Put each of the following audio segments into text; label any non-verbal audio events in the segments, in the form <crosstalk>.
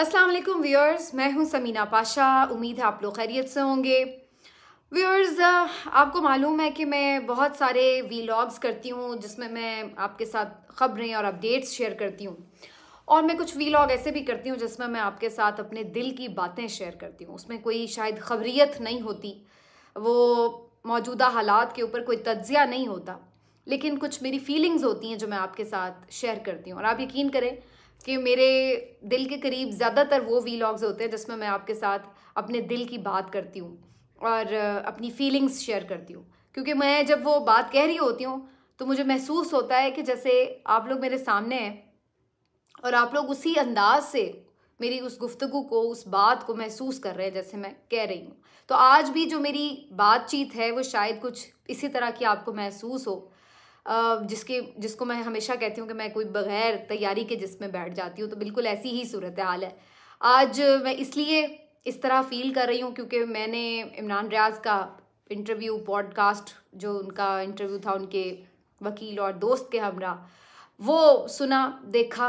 अस्सलाम वालेकुम व्यूअर्स मैं हूं समीना पाशा उम्मीद है आप लोग खैरियत से होंगे व्यूअर्स आपको मालूम है कि मैं बहुत सारे वीलॉग्स करती हूँ जिसमें मैं आपके साथ ख़बरें और अपडेट्स शेयर करती हूँ और मैं कुछ वीलॉग ऐसे भी करती हूँ जिसमें मैं आपके साथ अपने दिल की बातें शेयर करती हूँ उसमें कोई शायद खबरियत नहीं होती वो मौजूदा हालात के ऊपर कोई तज्जिया नहीं होता लेकिन कुछ मेरी फीलिंग्स होती हैं जो मैं आपके साथ शेयर करती हूँ और आप यकीन करें कि मेरे दिल के करीब ज़्यादातर वो वीलॉग्स होते हैं जिसमें मैं आपके साथ अपने दिल की बात करती हूँ और अपनी फीलिंग्स शेयर करती हूँ क्योंकि मैं जब वो बात कह रही होती हूँ तो मुझे महसूस होता है कि जैसे आप लोग मेरे सामने हैं और आप लोग उसी अंदाज से मेरी उस गुफ्तगु को उस बात को महसूस कर रहे हैं जैसे मैं कह रही हूँ तो आज भी जो मेरी बातचीत है वो शायद कुछ इसी तरह की आपको महसूस हो जिसकी जिसको मैं हमेशा कहती हूँ कि मैं कोई बगैर तैयारी के जिसमें बैठ जाती हूँ तो बिल्कुल ऐसी ही सूरत हाल है आज मैं इसलिए इस तरह फील कर रही हूँ क्योंकि मैंने इमरान रियाज का इंटरव्यू पॉडकास्ट जो उनका इंटरव्यू था उनके वकील और दोस्त के हमरा वो सुना देखा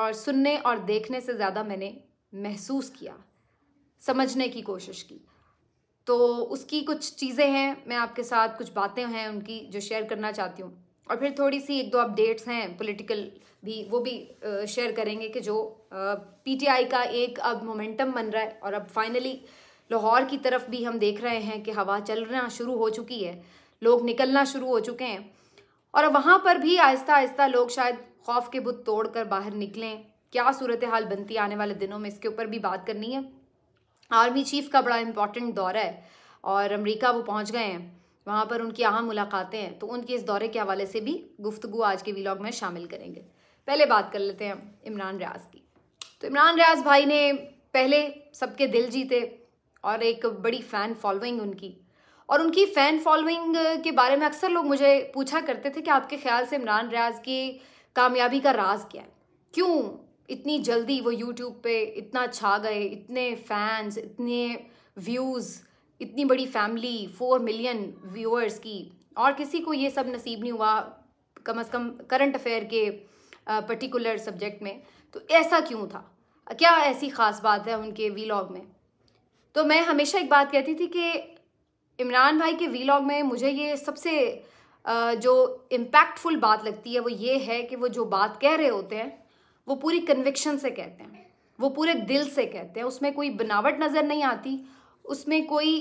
और सुनने और देखने से ज़्यादा मैंने महसूस किया समझने की कोशिश की तो उसकी कुछ चीज़ें हैं मैं आपके साथ कुछ बातें हैं उनकी जो शेयर करना चाहती हूँ और फिर थोड़ी सी एक दो अपडेट्स हैं पॉलिटिकल भी वो भी शेयर करेंगे कि जो पीटीआई का एक अब मोमेंटम बन रहा है और अब फाइनली लाहौर की तरफ भी हम देख रहे हैं कि हवा चलना शुरू हो चुकी है लोग निकलना शुरू हो चुके हैं और वहाँ पर भी आहिस्ता आहिस्ता लोग शायद खौफ के बुत तोड़ कर बाहर निकलें क्या सूरत हाल बनती आने वाले दिनों में इसके ऊपर भी बात करनी है आर्मी चीफ का बड़ा इम्पॉर्टेंट दौरा है और अमेरिका वो पहुंच गए हैं वहाँ पर उनकी अहम मुलाकातें हैं तो उनके इस दौरे के हवाले से भी गुफ्तु आज के वीलॉग में शामिल करेंगे पहले बात कर लेते हैं इमरान रियाज की तो इमरान रियाज भाई ने पहले सबके दिल जीते और एक बड़ी फ़ैन फॉलोइंग उनकी और उनकी फ़ैन फॉलोइंग के बारे में अक्सर लोग मुझे पूछा करते थे कि आपके ख्याल से इमरान रियाज की कामयाबी का राज क्या है क्यों इतनी जल्दी वो यूट्यूब पे इतना छा गए इतने फैंस इतने व्यूज़ इतनी बड़ी फैमिली फोर मिलियन व्यूअर्स की और किसी को ये सब नसीब नहीं हुआ कम अज़ कम करंट अफेयर के पर्टिकुलर सब्जेक्ट में तो ऐसा क्यों था क्या ऐसी ख़ास बात है उनके वीलॉग में तो मैं हमेशा एक बात कहती थी कि इमरान भाई के वीलॉग में मुझे ये सबसे जो इम्पैक्टफुल बात लगती है वो ये है कि वो जो बात कह रहे होते हैं वो पूरी कन्विक्शन से कहते हैं वो पूरे दिल से कहते हैं उसमें कोई बनावट नज़र नहीं आती उसमें कोई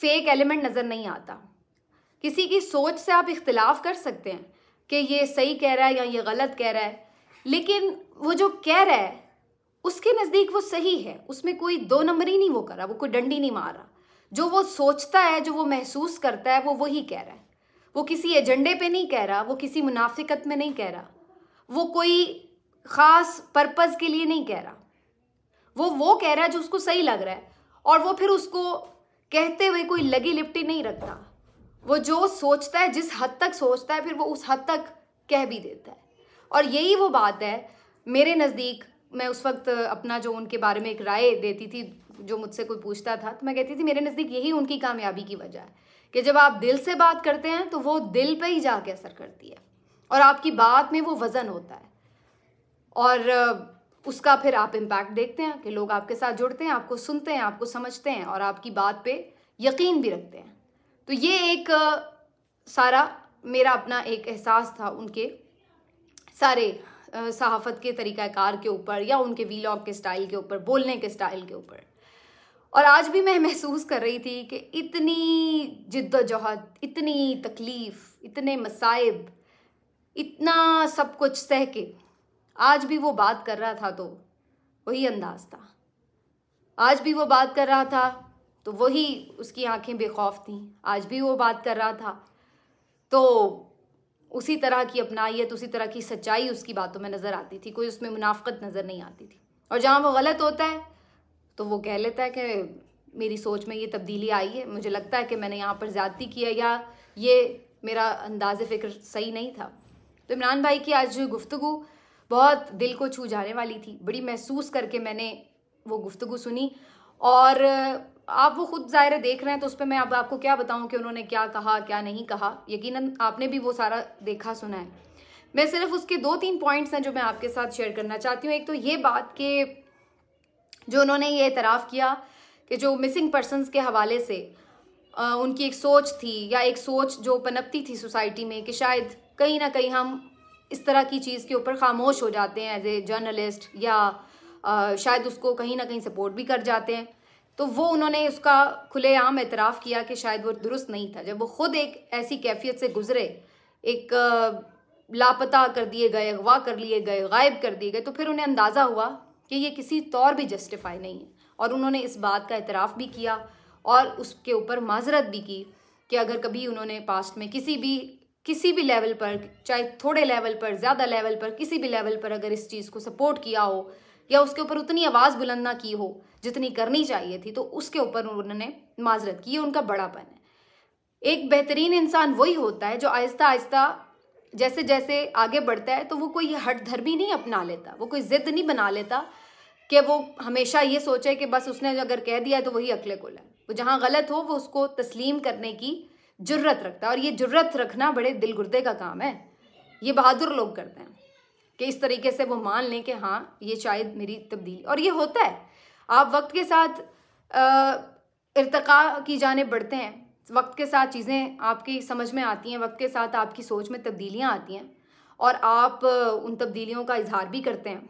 फेक एलिमेंट नज़र नहीं आता किसी की सोच से आप इख्तलाफ कर सकते हैं कि ये सही कह रहा है या ये गलत कह रहा है लेकिन वो जो कह रहा है उसके नज़दीक वो सही है उसमें कोई दो नंबर ही नहीं वो कर रहा वो कोई डंडी नहीं मारा जो वो सोचता है जो वो महसूस करता है वो वही कह रहा है वो किसी एजेंडे पे नहीं कह रहा वो किसी मुनाफिकत में नहीं कह रहा वो कोई ख़ास पर्पज़ के लिए नहीं कह रहा वो वो कह रहा है जो उसको सही लग रहा है और वो फिर उसको कहते हुए कोई लगी लिपटी नहीं रखता वो जो सोचता है जिस हद तक सोचता है फिर वो उस हद तक कह भी देता है और यही वो बात है मेरे नज़दीक मैं उस वक्त अपना जो उनके बारे में एक राय देती थी जो मुझसे कोई पूछता था तो मैं कहती थी मेरे नज़दीक यही उनकी कामयाबी की वजह है कि जब आप दिल से बात करते हैं तो वो दिल पर ही जाके असर करती है और आपकी बात में वो वज़न होता है और उसका फिर आप इम्पैक्ट देखते हैं कि लोग आपके साथ जुड़ते हैं आपको सुनते हैं आपको समझते हैं और आपकी बात पे यकीन भी रखते हैं तो ये एक सारा मेरा अपना एक एहसास था उनके सारे सहाफ़त के तरीक़ाकार के ऊपर या उनके वीलॉग के स्टाइल के ऊपर बोलने के स्टाइल के ऊपर और आज भी मैं <laughs> महसूस कर रही थी कि इतनी जिद्दोजहद इतनी तकलीफ़ इतने मसाइब इतना सब कुछ सह के आज भी वो बात कर रहा था तो वही अंदाज था आज भी वो बात कर रहा था तो वही उसकी आंखें बेखौफ थी आज भी वो बात कर रहा था तो उसी तरह की अपनाइत उसी तरह की सच्चाई उसकी बातों में नज़र आती थी कोई उसमें मुनाफ़त नज़र नहीं आती थी और जहाँ वो गलत होता है तो वो कह लेता है कि मेरी सोच में ये तब्दीली आई है मुझे लगता है कि मैंने यहाँ पर ज़्यादती किया या ये मेरा अंदाज फ़िक्र सही नहीं था तो इमरान भाई की आज जो गुफ्तु बहुत दिल को छू जाने वाली थी बड़ी महसूस करके मैंने वो गुफ्तु सुनी और आप वो खुद ज़ाहिर देख रहे हैं तो उस पर मैं अब आपको क्या बताऊं कि उन्होंने क्या कहा क्या नहीं कहा यकीनन आपने भी वो सारा देखा सुना है मैं सिर्फ उसके दो तीन पॉइंट्स हैं जो मैं आपके साथ शेयर करना चाहती हूँ एक तो ये बात कि जो उन्होंने ये एतराफ़ किया कि जो मिसिंग पर्सनस के हवाले से उनकी एक सोच थी या एक सोच जो पनपती थी सोसाइटी में कि शायद कहीं ना कहीं हम इस तरह की चीज़ के ऊपर खामोश हो जाते हैं एज ए जर्नलिस्ट या आ, शायद उसको कहीं ना कहीं सपोर्ट भी कर जाते हैं तो वो उन्होंने उसका खुलेआम एतराफ़ किया कि शायद वो दुरुस्त नहीं था जब वो ख़ुद एक ऐसी कैफियत से गुज़रे एक लापता कर दिए गए अगवा कर लिए गए गायब कर दिए गए तो फिर उन्हें अंदाज़ा हुआ कि ये किसी तौर भी जस्टिफाई नहीं है और उन्होंने इस बात का एतराफ़ भी किया और उसके ऊपर माजरत भी की कि अगर कभी उन्होंने पास्ट में किसी भी किसी भी लेवल पर चाहे थोड़े लेवल पर ज़्यादा लेवल पर किसी भी लेवल पर अगर इस चीज़ को सपोर्ट किया हो या उसके ऊपर उतनी आवाज़ बुलंद ना की हो जितनी करनी चाहिए थी तो उसके ऊपर उन्होंने माजरत की ये उनका बड़ापन है एक बेहतरीन इंसान वही होता है जो आहिस्ता आहिस्ता जैसे जैसे आगे बढ़ता है तो वो कोई हट धर्मी नहीं अपना लेता वो कोई ज़िद नहीं बना लेता कि वो हमेशा ये सोचे कि बस उसने अगर कह दिया है तो वही अकले को लाए वो जहाँ गलत हो वो उसको तस्लीम करने की जुर्रत रखता है और ये जुर्रत रखना बड़े दिल गुर्दे का काम है ये बहादुर लोग करते हैं कि इस तरीके से वो मान लें कि हाँ ये शायद मेरी तब्दीली और ये होता है आप वक्त के साथ इरतका की जाने बढ़ते हैं वक्त के साथ चीज़ें आपकी समझ में आती हैं वक्त के साथ आपकी सोच में तब्दीलियाँ आती हैं और आप उन तब्दीलियों का इजहार भी करते हैं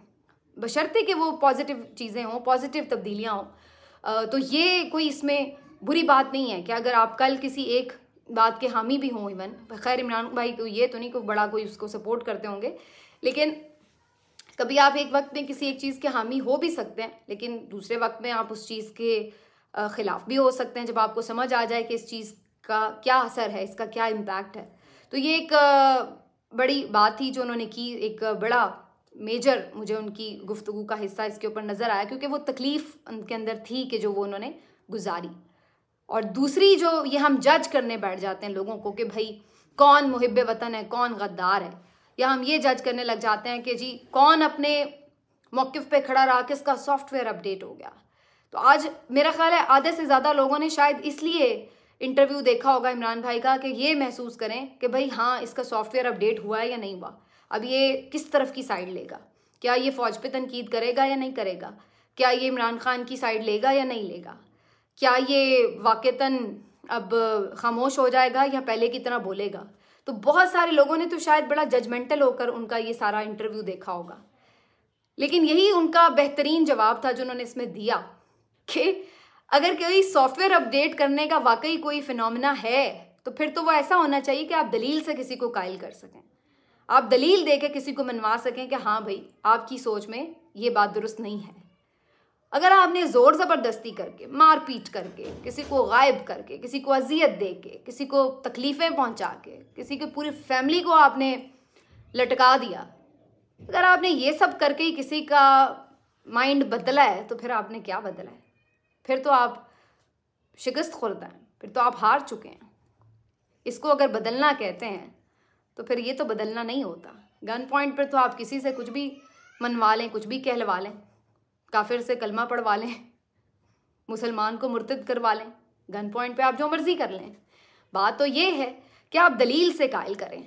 बशर्ते कि वो पॉजिटिव चीज़ें हों पॉजिटिव तब्दीलियाँ हों तो ये कोई इसमें बुरी बात नहीं है कि अगर आप कल किसी एक बात के हामी भी हों इवन खैर इमरान भाई को ये तो नहीं कोई बड़ा कोई उसको सपोर्ट करते होंगे लेकिन कभी आप एक वक्त में किसी एक चीज़ के हामी हो भी सकते हैं लेकिन दूसरे वक्त में आप उस चीज़ के ख़िलाफ़ भी हो सकते हैं जब आपको समझ आ जाए कि इस चीज़ का क्या असर है इसका क्या इम्पैक्ट है तो ये एक बड़ी बात थी जो उन्होंने की एक बड़ा मेजर मुझे उनकी गुफ्तु का हिस्सा इसके ऊपर नज़र आया क्योंकि वो तकलीफ़ उनके अंदर थी कि जो वो उन्होंने गुजारी और दूसरी जो ये हम जज करने बैठ जाते हैं लोगों को कि भाई कौन मुहब वतन है कौन गद्दार है या हम ये जज करने लग जाते हैं कि जी कौन अपने मौक़ पे खड़ा रहा किसका सॉफ्टवेयर अपडेट हो गया तो आज मेरा ख्याल है आधे से ज़्यादा लोगों ने शायद इसलिए इंटरव्यू देखा होगा इमरान भाई का कि ये महसूस करें कि भाई हाँ इसका सॉफ्टवेयर अपडेट हुआ है या नहीं हुआ अब ये किस तरफ की साइड लेगा क्या ये फ़ौज पे तनकीद करेगा या नहीं करेगा क्या ये इमरान खान की साइड लेगा या नहीं लेगा क्या ये वाक़ता अब खामोश हो जाएगा या पहले की तरह बोलेगा तो बहुत सारे लोगों ने तो शायद बड़ा जजमेंटल होकर उनका ये सारा इंटरव्यू देखा होगा लेकिन यही उनका बेहतरीन जवाब था जो उन्होंने इसमें दिया कि अगर कोई सॉफ्टवेयर अपडेट करने का वाकई कोई फिनमिना है तो फिर तो वो ऐसा होना चाहिए कि आप दलील से किसी को कायल कर सकें आप दलील दे किसी को मनवा सकें कि हाँ भाई आपकी सोच में ये बात दुरुस्त नहीं है अगर आपने ज़ोर ज़बरदस्ती करके मारपीट करके किसी को गायब करके किसी को अजियत दे के किसी को तकलीफ़ें पहुंचा के किसी के पूरी फैमिली को आपने लटका दिया अगर आपने ये सब करके ही किसी का माइंड बदला है तो फिर आपने क्या बदला है फिर तो आप शिकस्त खुलता हैं फिर तो आप हार चुके हैं इसको अगर बदलना कहते हैं तो फिर ये तो बदलना नहीं होता गन पॉइंट पर तो आप किसी से कुछ भी मनवा लें कुछ भी कहलवा लें काफिर से कलमा पढ़वा लें मुसलमान को मुर्तद करवा लें गन पॉइंट पे आप जो मर्ज़ी कर लें बात तो ये है कि आप दलील से कायल करें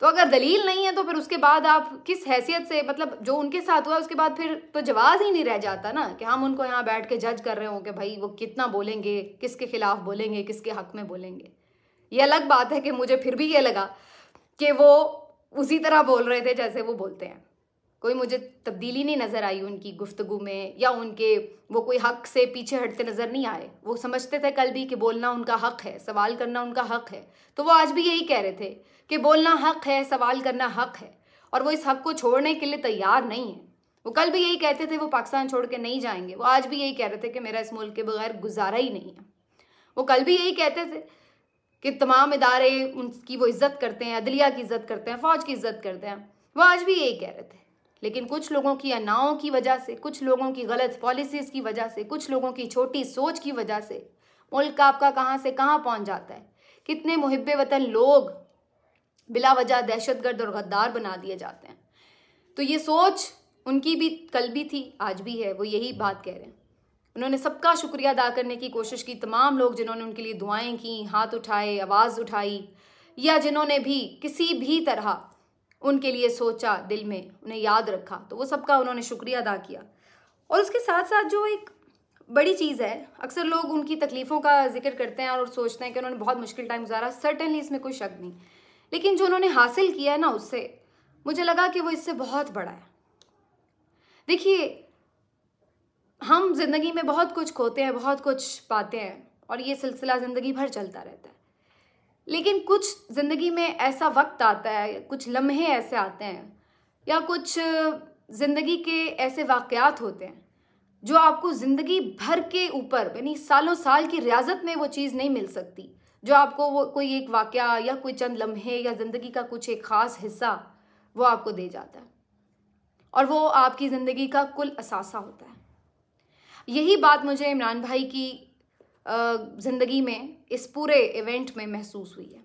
तो अगर दलील नहीं है तो फिर उसके बाद आप किस हैसियत से मतलब जो उनके साथ हुआ उसके बाद फिर तो जवाब ही नहीं रह जाता ना कि हम उनको यहाँ बैठ के जज कर रहे हो कि भाई वो कितना बोलेंगे किसके खिलाफ बोलेंगे किसके हक में बोलेंगे ये अलग बात है कि मुझे फिर भी ये लगा कि वो उसी तरह बोल रहे थे जैसे वो बोलते हैं कोई मुझे तब्दीली नहीं नज़र आई उनकी गुफ्तगु में या उनके वो कोई हक से पीछे हटते नज़र नहीं आए वो समझते थे कल भी कि बोलना उनका हक है सवाल करना उनका हक है तो वो आज भी यही कह रहे थे कि बोलना हक है सवाल करना हक है और वो इस हक को छोड़ने के लिए तैयार नहीं है वो कल भी यही कहते थे वो पाकिस्तान छोड़ के नहीं जाएंगे वो आज भी यही कह रहे थे कि मेरा इस मुल्क के बगैर गुजारा ही नहीं है वो कल भी यही कहते थे कि तमाम इदारे उनकी वो इज़्ज़त करते हैं अदलिया की इज़्ज़त करते हैं फ़ौज की इज़्ज़त करते हैं वो आज भी यही कह रहे थे लेकिन कुछ लोगों की अनाओं की वजह से कुछ लोगों की गलत पॉलिसीज़ की वजह से कुछ लोगों की छोटी सोच की वजह से मुल्क आपका कहाँ से कहाँ पहुँच जाता है कितने मुहब वतन लोग बिला वजह दहशत गर्द और गद्दार बना दिए जाते हैं तो ये सोच उनकी भी कल भी थी आज भी है वो यही बात कह रहे हैं उन्होंने सबका शुक्रिया अदा करने की कोशिश की तमाम लोग जिन्होंने उनके लिए दुआएं की हाथ उठाए आवाज़ उठाई या जिन्होंने भी किसी भी तरह उनके लिए सोचा दिल में उन्हें याद रखा तो वो सबका उन्होंने शुक्रिया अदा किया और उसके साथ साथ जो एक बड़ी चीज़ है अक्सर लोग उनकी तकलीफ़ों का जिक्र करते हैं और सोचते हैं कि उन्होंने बहुत मुश्किल टाइम गुजारा सर्टनली इसमें कोई शक नहीं लेकिन जो उन्होंने हासिल किया है ना उससे मुझे लगा कि वो इससे बहुत बड़ा है देखिए हम ज़िंदगी में बहुत कुछ खोते हैं बहुत कुछ पाते हैं और ये सिलसिला ज़िंदगी भर चलता रहता है लेकिन कुछ ज़िंदगी में ऐसा वक्त आता है कुछ लम्हे ऐसे आते हैं या कुछ ज़िंदगी के ऐसे वाक़ात होते हैं जो आपको ज़िंदगी भर के ऊपर यानी सालों साल की रियाजत में वो चीज़ नहीं मिल सकती जो आपको वो कोई एक वाक़ या कोई चंद लम्हे या ज़िंदगी का कुछ एक ख़ास हिस्सा वो आपको दे जाता है और वो आपकी ज़िंदगी का कुल असासा होता है यही बात मुझे इमरान भाई की ज़िंदगी में इस पूरे इवेंट में महसूस हुई है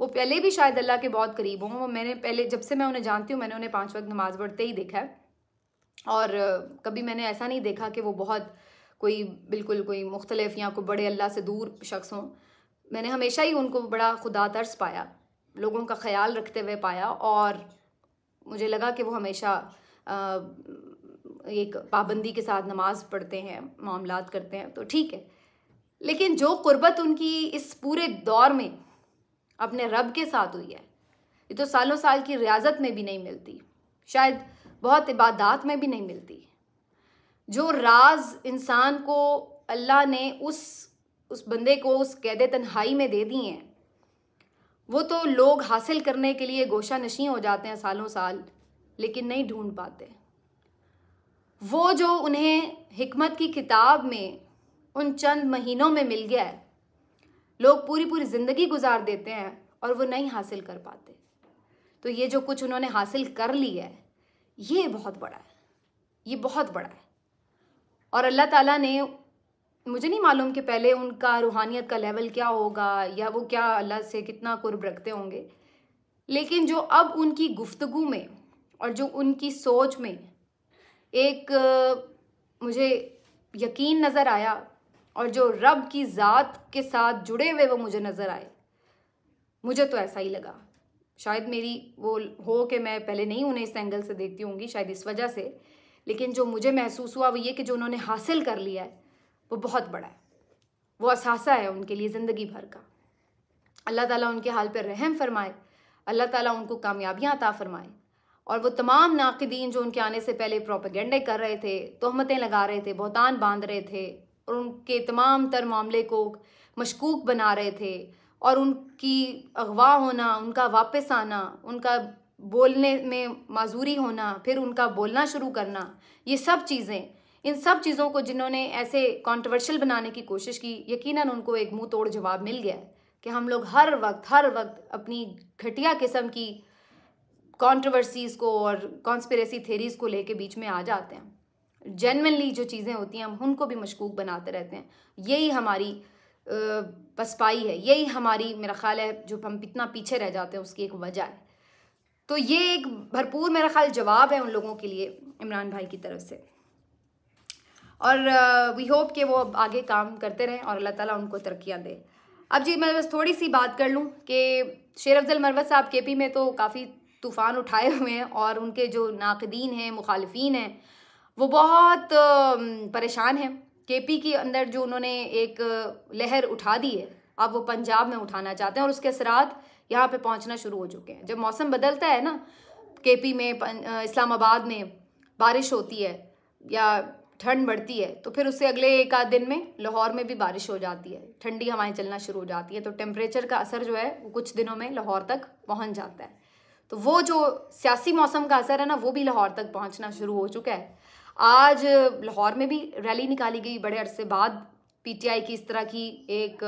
वो पहले भी शायद अल्लाह के बहुत करीब हों वो मैंने पहले जब से मैं उन्हें जानती हूँ मैंने उन्हें पाँच वक्त नमाज़ पढ़ते ही देखा है और कभी मैंने ऐसा नहीं देखा कि वो बहुत कोई बिल्कुल कोई मुख्तलिफ या कोई बड़े अल्लाह से दूर शख्स हों मैंने हमेशा ही उनको बड़ा खुदा तर्स पाया लोगों का ख्याल रखते हुए पाया और मुझे लगा कि वो हमेशा एक पाबंदी के साथ नमाज़ पढ़ते हैं मामलात करते हैं तो ठीक है लेकिन जो कुर्बत उनकी इस पूरे दौर में अपने रब के साथ हुई है ये तो सालों साल की रियाजत में भी नहीं मिलती शायद बहुत इबादत में भी नहीं मिलती जो राज इंसान को अल्लाह ने उस उस बंदे को उस कैद तन्हाई में दे दिए हैं वो तो लोग हासिल करने के लिए गोशा नशी हो जाते हैं सालों साल लेकिन नहीं ढूंढ पाते वो जो उन्हें हमत की किताब में उन चंद महीनों में मिल गया है लोग पूरी पूरी ज़िंदगी गुजार देते हैं और वो नहीं हासिल कर पाते तो ये जो कुछ उन्होंने हासिल कर लिया है ये बहुत बड़ा है ये बहुत बड़ा है और अल्लाह ताला ने मुझे नहीं मालूम कि पहले उनका रूहानियत का लेवल क्या होगा या वो क्या अल्लाह से कितना कुर्ब रखते होंगे लेकिन जो अब उनकी गुफ्तगु में और जो उनकी सोच में एक मुझे यकीन नज़र आया और जो रब की ज़ात के साथ जुड़े हुए वो मुझे नज़र आए मुझे तो ऐसा ही लगा शायद मेरी वो हो कि मैं पहले नहीं उन्हें इस एंगल से देखती होंगी शायद इस वजह से लेकिन जो मुझे महसूस हुआ वो ये कि जो उन्होंने हासिल कर लिया है वो बहुत बड़ा है वो असासा है उनके लिए ज़िंदगी भर का अल्लाह ताला उनके हाल पर रहम फरमाए अल्लाह ताला उनको कामयाबियाँ अता फरमाए और वो तमाम नाकदीन जो उनके आने से पहले प्रोपेगेंडे कर रहे थे तहमतें लगा रहे थे बहतान बांध रहे थे और उनके तमाम तर मामले को मशकूक बना रहे थे और उनकी अगवा होना उनका वापस आना उनका बोलने में माजूरी होना फिर उनका बोलना शुरू करना ये सब चीज़ें इन सब चीज़ों को जिन्होंने ऐसे कॉन्ट्रवर्शल बनाने की कोशिश की यकीनन उनको एक मुंह तोड़ जवाब मिल गया कि हम लोग हर वक्त हर वक्त अपनी घटिया किस्म की कॉन्ट्रवर्सीज़ को और कॉन्स्परेसी थेरीज़ को लेके बीच में आ जाते हैं जेनवनली जो चीज़ें होती हैं हम उनको भी मशकूक बनाते रहते हैं यही हमारी पसपाई है यही हमारी मेरा ख्याल है जो हम इतना पीछे रह जाते हैं उसकी एक वजह है तो ये एक भरपूर मेरा ख्याल जवाब है उन लोगों के लिए इमरान भाई की तरफ से और वी होप कि वो अब आगे काम करते रहें और अल्लाह ताला उनको तरक्याँ दे अब जी मैं बस थोड़ी सी बात कर लूँ कि शेर अफजल मरवत साहब के पी में तो काफ़ी तूफ़ान उठाए हुए हैं और उनके जो नाकदीन हैं मुखालफी हैं वो बहुत परेशान है केपी के अंदर जो उन्होंने एक लहर उठा दी है अब वो पंजाब में उठाना चाहते हैं और उसके असरात यहाँ पे पहुँचना शुरू हो चुके हैं जब मौसम बदलता है ना केपी में इस्लामाबाद में बारिश होती है या ठंड बढ़ती है तो फिर उससे अगले एक आध दिन में लाहौर में भी बारिश हो जाती है ठंडी हवाएं चलना शुरू हो जाती है तो टेम्परेचर का असर जो है वो कुछ दिनों में लाहौर तक पहुंच जाता है तो वो जो सियासी मौसम का असर है ना वो भी लाहौर तक पहुंचना शुरू हो चुका है आज लाहौर में भी रैली निकाली गई बड़े अरसे बाद पीटीआई की इस तरह की एक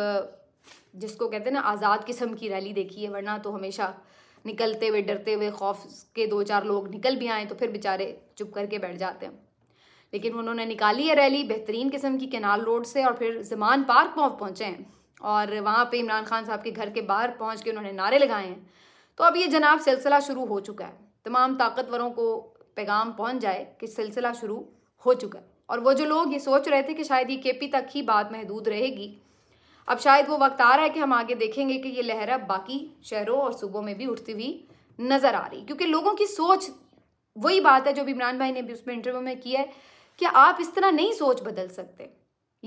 जिसको कहते हैं ना आज़ाद किस्म की रैली देखी है वरना तो हमेशा निकलते हुए डरते हुए खौफ के दो चार लोग निकल भी आए तो फिर बेचारे चुप करके बैठ जाते हैं लेकिन उन्होंने निकाली है रैली बेहतरीन किस्म की कैनाल रोड से और फिर जमान पार्क पहुँचे हैं और वहाँ पर इमरान खान साहब के घर के बाहर पहुँच के उन्होंने नारे लगाए हैं तो अब ये जनाब सिलसिला शुरू हो चुका है तमाम ताकतवरों को पैगाम पहुंच जाए कि सिलसिला शुरू हो चुका है और वो जो लोग ये सोच रहे थे कि शायद ये केपी तक ही बात महदूद रहेगी अब शायद वो वक्त आ रहा है कि हम आगे देखेंगे कि ये लहर अब बाकी शहरों और सूबों में भी उठती हुई नज़र आ रही क्योंकि लोगों की सोच वही बात है जो इमरान भाई ने भी उसमें इंटरव्यू में किया है कि आप इस तरह नहीं सोच बदल सकते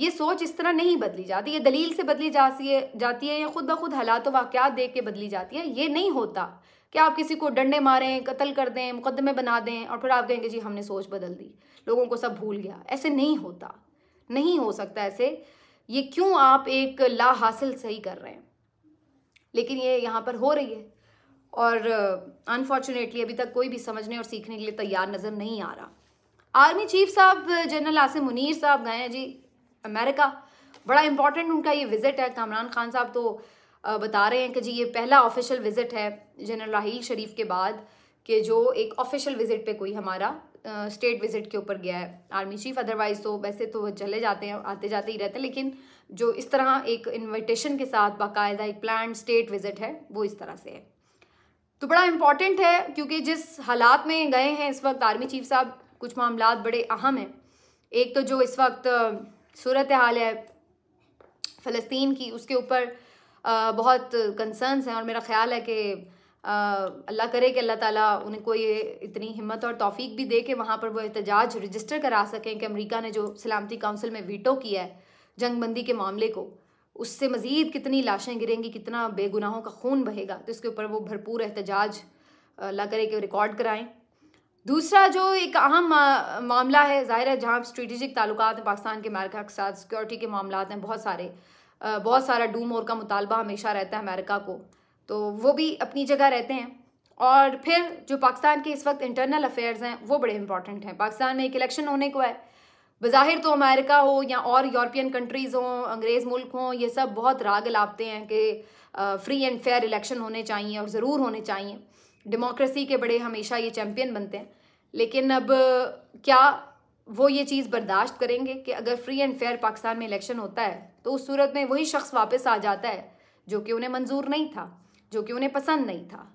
ये सोच इस तरह नहीं बदली जाती ये दलील से बदली जाती है जाती है या खुद ब खुद हालात वाक्यात देख के बदली जाती है ये नहीं होता कि आप किसी को डंडे मारें कत्ल कर दें मुकदमे बना दें और फिर आप कहेंगे जी हमने सोच बदल दी लोगों को सब भूल गया ऐसे नहीं होता नहीं हो सकता ऐसे ये क्यों आप एक ला हासिल सही कर रहे हैं लेकिन ये यहाँ पर हो रही है और अनफॉर्चुनेटली अभी तक कोई भी समझने और सीखने के लिए तैयार नज़र नहीं आ रहा आर्मी चीफ साहब जनरल आसिम मुनीर साहब गए हैं जी अमेरिका बड़ा इंपॉर्टेंट उनका ये विज़िट है कामरान खान साहब तो बता रहे हैं कि जी ये पहला ऑफिशियल विज़िट है जनरल राहील शरीफ के बाद कि जो एक ऑफिशियल विज़िट पे कोई हमारा स्टेट विज़िट के ऊपर गया है आर्मी चीफ अदरवाइज़ तो वैसे तो चले जाते हैं आते जाते ही रहते हैं लेकिन जो इस तरह एक इन्विटेशन के साथ बाकायदा एक प्लान स्टेट विज़िट है वो इस तरह से है तो बड़ा इम्पॉर्टेंट है क्योंकि जिस हालात में गए हैं इस वक्त आर्मी चीफ साहब कुछ मामला बड़े अहम हैं एक तो जो इस वक्त सूरत हाल है फ़लस्तीन की उसके ऊपर बहुत कंसर्नस हैं और मेरा ख्याल है कि अल्लाह करे कि अल्लाह ताला उन्हें कोई इतनी हिम्मत और तौफीक भी दे के वहाँ पर वो एहतजाज रजिस्टर करा सकें कि अमेरिका ने जो सलामती काउंसिल में वीटो किया है जंग बंदी के मामले को उससे मज़ीद कितनी लाशें गिरेंगी कितना बेगुनाहों का खून बहेगा तो इसके ऊपर वो भरपूर एहतजाज अल्लाह करे कि रिकॉर्ड कराएँ दूसरा जो एक अहम मामला है ज़ाहिर है जहाँ स्ट्रेटिजिक ताल्लुक हैं पाकिस्तान के अमेरिका के साथ सिक्योरिटी के मामला हैं बहुत सारे बहुत सारा डूम और का मुतालबा हमेशा रहता है अमेरिका को तो वो भी अपनी जगह रहते हैं और फिर जो पाकिस्तान के इस वक्त इंटरनल अफेयर्स हैं वो बड़े इंपॉर्टेंट हैं पाकिस्तान में एक इलेक्शन होने को है बज़ाहिर तो अमेरिका हो या और यूरोपियन कंट्रीज़ हों अंग्रेज़ मुल्क हों ये सब बहुत राग लापते हैं कि फ्री एंड फेयर इलेक्शन होने चाहिए और ज़रूर होने चाहिए डेमोक्रेसी के बड़े हमेशा ये चैम्पियन बनते हैं लेकिन अब क्या वो ये चीज़ बर्दाश्त करेंगे कि अगर फ्री एंड फेयर पाकिस्तान में इलेक्शन होता है तो उस सूरत में वही शख्स वापस आ जाता है जो कि उन्हें मंजूर नहीं था जो कि उन्हें पसंद नहीं था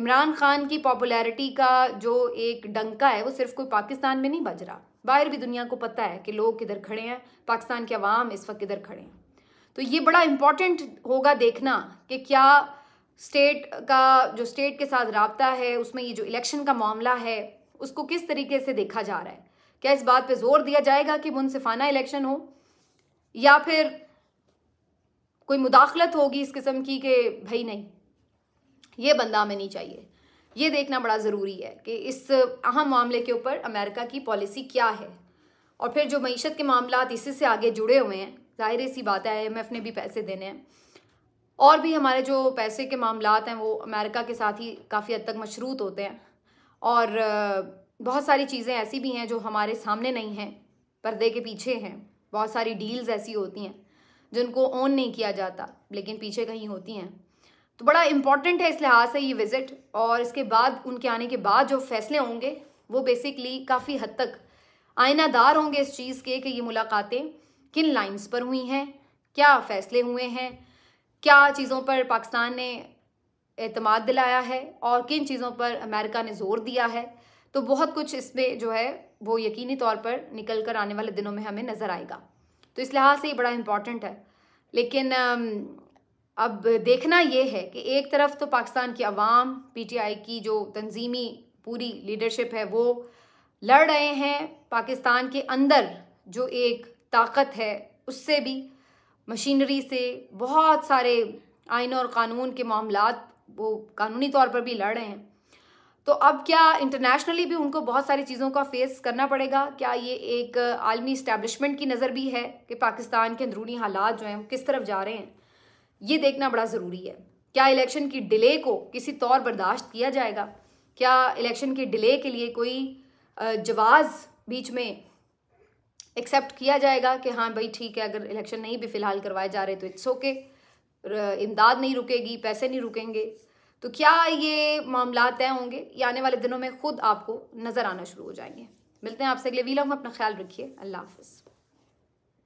इमरान खान की पॉपुलैरिटी का जो एक डंका है वो सिर्फ कोई पाकिस्तान में नहीं बज रहा बाहर भी दुनिया को पता है कि लोग किधर खड़े हैं पाकिस्तान के अवाम इस वक्त किधर खड़े हैं तो ये बड़ा इम्पॉर्टेंट होगा देखना कि क्या स्टेट का जो स्टेट के साथ रबता है उसमें ये जो इलेक्शन का मामला है उसको किस तरीके से देखा जा रहा है क्या इस बात पे जोर दिया जाएगा कि मुनसिफाना इलेक्शन हो या फिर कोई मुदाखलत होगी इस किस्म की कि भाई नहीं ये बंदा हमें नहीं चाहिए ये देखना बड़ा ज़रूरी है कि इस अहम मामले के ऊपर अमेरिका की पॉलिसी क्या है और फिर जो मीशत के मामला इसी से आगे जुड़े हुए हैं जाहिर सी बात है आई ने भी पैसे देने हैं और भी हमारे जो पैसे के मामला हैं वो अमेरिका के साथ ही काफ़ी हद तक मशरूत होते हैं और बहुत सारी चीज़ें ऐसी भी हैं जो हमारे सामने नहीं हैं पर्दे के पीछे हैं बहुत सारी डील्स ऐसी होती हैं जिनको ऑन नहीं किया जाता लेकिन पीछे कहीं होती हैं तो बड़ा इम्पॉर्टेंट है इस लिहाज से ये विज़िट और इसके बाद उनके आने के बाद जो फैसले होंगे वो बेसिकली काफ़ी हद तक आयनादार होंगे इस चीज़ के कि ये मुलाकातें किन लाइंस पर हुई हैं क्या फ़ैसले हुए हैं क्या चीज़ों पर पाकिस्तान ने अतमाद दिलाया है और किन चीज़ों पर अमेरिका ने ज़ोर दिया है तो बहुत कुछ इस पर जो है वो यकीनी तौर पर निकल कर आने वाले दिनों में हमें नज़र आएगा तो इस लिहाज से ये बड़ा इम्पॉर्टेंट है लेकिन अब देखना ये है कि एक तरफ तो पाकिस्तान की आवाम पीटीआई की जो तंजीमी पूरी लीडरशिप है वो लड़ रहे हैं पाकिस्तान के अंदर जो एक ताकत है उससे भी मशीनरी से बहुत सारे आइन और कानून के मामला वो कानूनी तौर पर भी लड़ रहे हैं तो अब क्या इंटरनेशनली भी उनको बहुत सारी चीज़ों का फेस करना पड़ेगा क्या ये एक uh, आलमी इस्टेब्लिशमेंट की नज़र भी है कि पाकिस्तान के अंदरूनी हालात जो हैं किस तरफ जा रहे हैं ये देखना बड़ा ज़रूरी है क्या इलेक्शन की डिले को किसी तौर बर्दाश्त किया जाएगा क्या इलेक्शन की डिले के लिए कोई uh, जवाज़ बीच में एक्सेप्ट किया जाएगा कि हाँ भाई ठीक है अगर इलेक्शन नहीं भी फ़िलहाल करवाए जा रहे तो इट्स ओके इमदाद नहीं रुकेगी पैसे नहीं रुकेंगे तो क्या ये मामला तय होंगे ये आने वाले दिनों में खुद आपको नज़र आना शुरू हो जाएंगे मिलते हैं आपसे अगले वीलों में अपना ख्याल रखिए अल्लाह हाफिज़